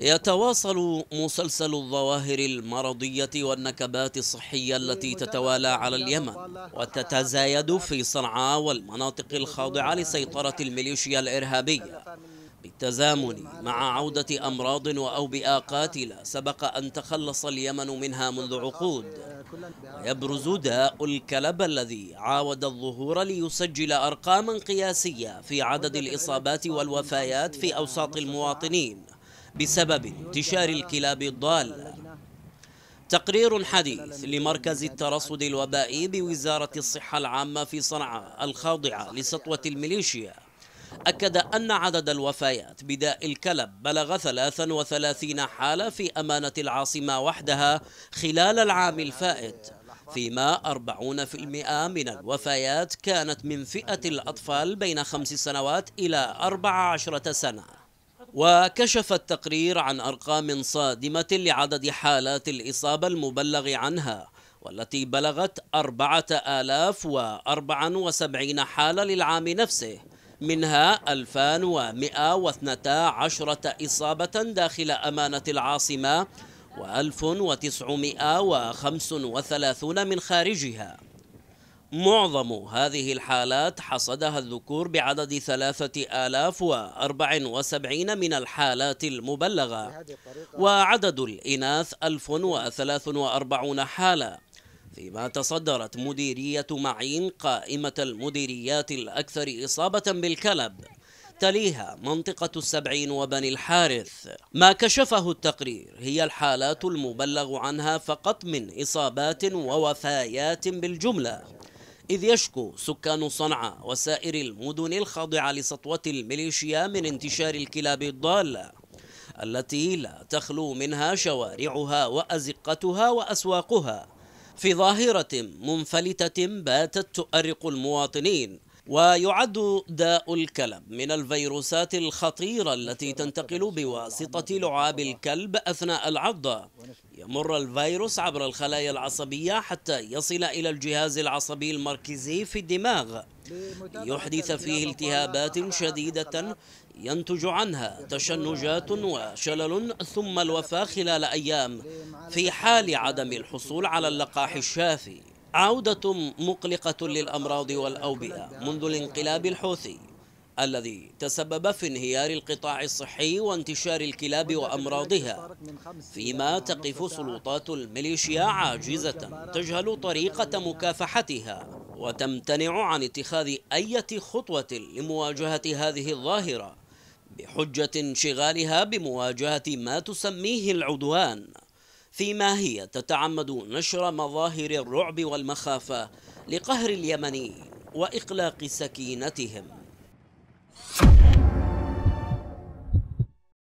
يتواصل مسلسل الظواهر المرضية والنكبات الصحية التي تتوالى على اليمن وتتزايد في صنعاء والمناطق الخاضعة لسيطرة الميليشيا الإرهابية بالتزامن مع عودة أمراض وأوبئة قاتلة سبق أن تخلص اليمن منها منذ عقود ويبرز داء الكلب الذي عاود الظهور ليسجل أرقاما قياسية في عدد الإصابات والوفيات في أوساط المواطنين بسبب انتشار الكلاب الضالة تقرير حديث لمركز الترصد الوبائي بوزارة الصحة العامة في صنعاء الخاضعة لسطوة الميليشيا أكد أن عدد الوفيات بداء الكلب بلغ 33 حالة في أمانة العاصمة وحدها خلال العام الفائت فيما 40% من الوفيات كانت من فئة الأطفال بين خمس سنوات إلى 14 سنة وكشف التقرير عن أرقام صادمة لعدد حالات الإصابة المبلغ عنها والتي بلغت 4074 حالة للعام نفسه منها 2112 إصابة داخل أمانة العاصمة و1935 من خارجها معظم هذه الحالات حصدها الذكور بعدد 3074 من الحالات المبلغة وعدد الإناث 1043 حالة فيما تصدرت مديرية معين قائمة المديريات الأكثر إصابة بالكلب تليها منطقة السبعين وبني الحارث ما كشفه التقرير هي الحالات المبلغ عنها فقط من إصابات ووفايات بالجملة إذ يشكو سكان صنعاء وسائر المدن الخاضعة لسطوة الميليشيا من انتشار الكلاب الضالة التي لا تخلو منها شوارعها وأزقتها وأسواقها في ظاهرة منفلتة باتت تؤرق المواطنين ويعد داء الكلب من الفيروسات الخطيرة التي تنتقل بواسطة لعاب الكلب أثناء العضة يمر الفيروس عبر الخلايا العصبية حتى يصل إلى الجهاز العصبي المركزي في الدماغ يحدث فيه التهابات شديدة ينتج عنها تشنجات وشلل ثم الوفاة خلال أيام في حال عدم الحصول على اللقاح الشافي عودة مقلقة للأمراض والأوبئة منذ الانقلاب الحوثي الذي تسبب في انهيار القطاع الصحي وانتشار الكلاب وأمراضها فيما تقف سلطات الميليشيا عاجزة تجهل طريقة مكافحتها وتمتنع عن اتخاذ أي خطوة لمواجهة هذه الظاهرة بحجة انشغالها بمواجهة ما تسميه العدوان فيما هي تتعمد نشر مظاهر الرعب والمخافة لقهر اليمنيين وإقلاق سكينتهم